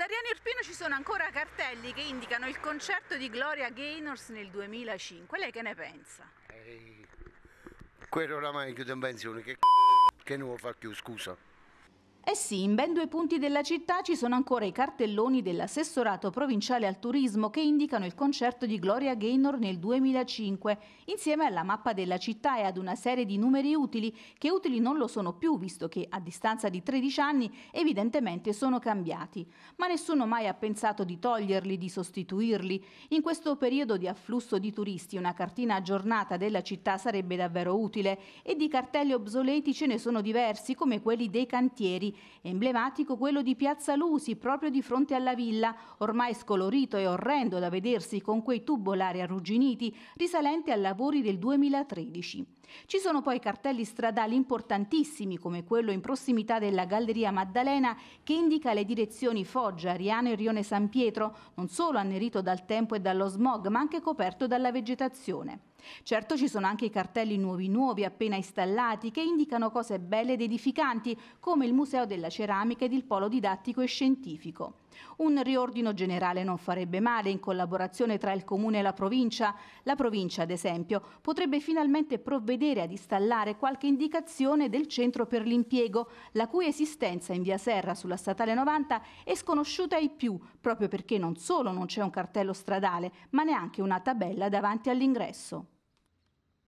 ad Ariano Irpino ci sono ancora cartelli che indicano il concerto di Gloria Gaynors nel 2005. Lei che ne pensa? Ehi, quello oramai è chiuso in pensione, che c***o che non lo fa più, scusa. Eh sì, in ben due punti della città ci sono ancora i cartelloni dell'assessorato provinciale al turismo che indicano il concerto di Gloria Gaynor nel 2005, insieme alla mappa della città e ad una serie di numeri utili, che utili non lo sono più visto che a distanza di 13 anni evidentemente sono cambiati. Ma nessuno mai ha pensato di toglierli, di sostituirli. In questo periodo di afflusso di turisti una cartina aggiornata della città sarebbe davvero utile e di cartelli obsoleti ce ne sono diversi come quelli dei cantieri Emblematico quello di Piazza Lusi, proprio di fronte alla villa, ormai scolorito e orrendo da vedersi con quei tubolari arrugginiti, risalenti a lavori del 2013. Ci sono poi cartelli stradali importantissimi, come quello in prossimità della Galleria Maddalena, che indica le direzioni Foggia, Ariano e Rione San Pietro, non solo annerito dal tempo e dallo smog, ma anche coperto dalla vegetazione. Certo ci sono anche i cartelli nuovi nuovi appena installati che indicano cose belle ed edificanti come il Museo della Ceramica ed il Polo Didattico e Scientifico. Un riordino generale non farebbe male in collaborazione tra il comune e la provincia. La provincia, ad esempio, potrebbe finalmente provvedere ad installare qualche indicazione del centro per l'impiego, la cui esistenza in via Serra sulla statale 90 è sconosciuta ai più, proprio perché non solo non c'è un cartello stradale, ma neanche una tabella davanti all'ingresso.